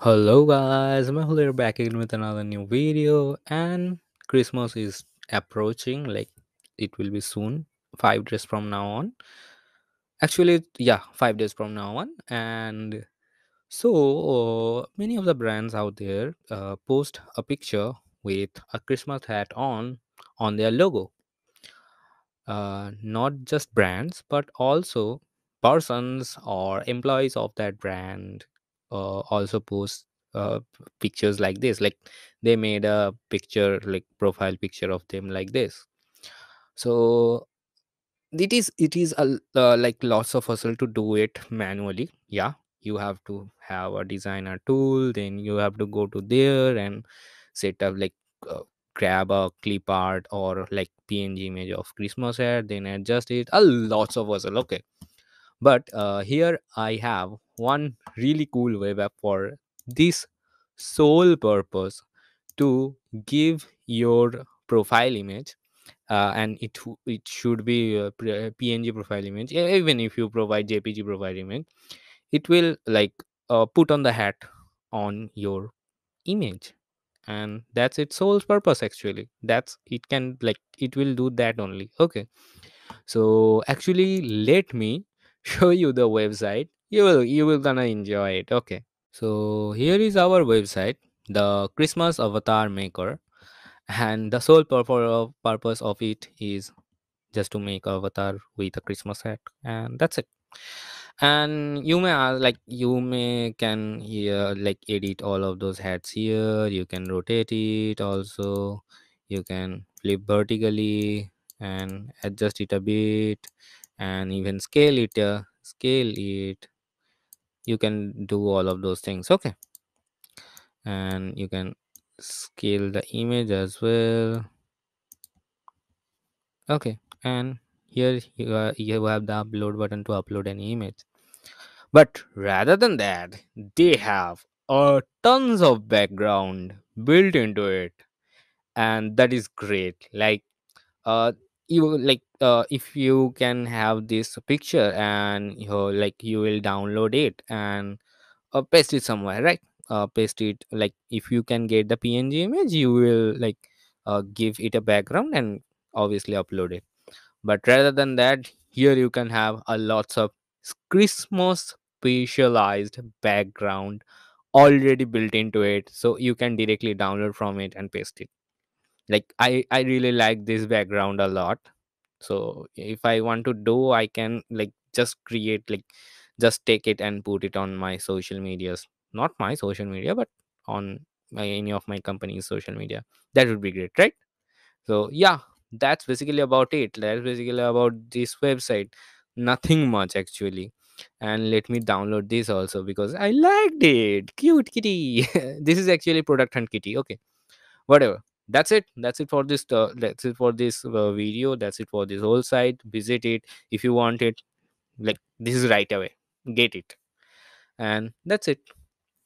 Hello guys, I'm here back again with another new video and Christmas is approaching like it will be soon 5 days from now on. Actually yeah, 5 days from now on and so uh, many of the brands out there uh, post a picture with a Christmas hat on on their logo. Uh, not just brands, but also persons or employees of that brand uh, also post uh, pictures like this. Like they made a picture, like profile picture of them like this. So it is it is a uh, like lots of hustle to do it manually. Yeah, you have to have a designer tool then you have to go to there and set up like uh, grab a clip art or like png image of christmas hair. then adjust it a lots of are okay but uh, here i have one really cool web app for this sole purpose to give your profile image uh, and it it should be uh, png profile image even if you provide jpg profile image it will like uh, put on the hat on your image and that's its sole purpose actually that's it can like it will do that only okay so actually let me show you the website you will you will gonna enjoy it okay so here is our website the christmas avatar maker and the sole purpose of it is just to make avatar with a christmas hat and that's it and you may like you may can here like edit all of those hats here you can rotate it also you can flip vertically and adjust it a bit and even scale it uh, scale it you can do all of those things okay and you can scale the image as well okay and here you, are, uh, you have the upload button to upload an image. But rather than that, they have uh, tons of background built into it, and that is great. Like, uh, you like uh, if you can have this picture and you know, like you will download it and uh, paste it somewhere, right? Uh, paste it like if you can get the PNG image, you will like uh, give it a background and obviously upload it but rather than that here you can have a lots of christmas specialized background already built into it so you can directly download from it and paste it like i i really like this background a lot so if i want to do i can like just create like just take it and put it on my social medias not my social media but on my any of my company's social media that would be great right so yeah that's basically about it that's basically about this website nothing much actually and let me download this also because i liked it cute kitty this is actually product hunt kitty okay whatever that's it that's it for this uh, that's it for this uh, video that's it for this whole site visit it if you want it like this is right away get it and that's it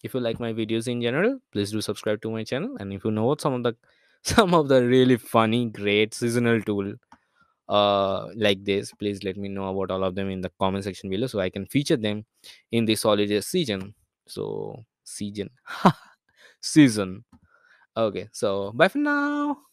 if you like my videos in general please do subscribe to my channel and if you know what some of the some of the really funny great seasonal tool uh, like this please let me know about all of them in the comment section below so i can feature them in this holiday season so season season okay so bye for now